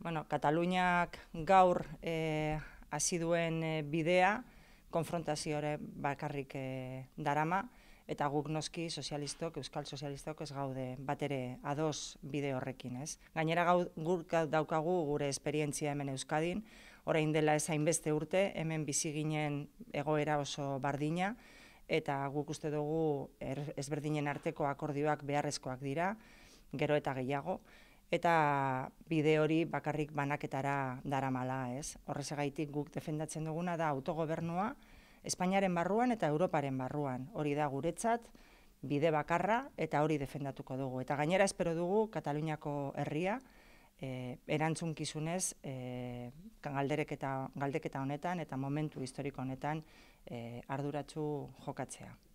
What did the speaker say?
bueno, Kataluniak gaur eh, hasi duen e, bidea konfrontazioare bakarrik e, darama eta guk noski sozialistok, euskal sozialistok ez gaude bat ere ados bide horrekin, ez? Gainera gur, daukagu gure esperientzia hemen Euskadin, orain dela ez hainbeste urte, hemen bizi ginen egoera oso bardina, eta guk uste dugu er, ezberdinen arteko akordioak beharrezkoak dira, gero eta gehiago eta bide hori bakarrik banaketara daramala, ez? Horrezagaitik guk defendatzen duguna da autogobernua Espainiaren barruan eta Europaren barruan. Hori da guretzat bide bakarra eta hori defendatuko dugu. Eta gainera espero dugu Kataluniako herria e, eh, erantzunkizunez e, eh, galderek eta galdeketa honetan eta momentu historiko honetan e, arduratsu jokatzea.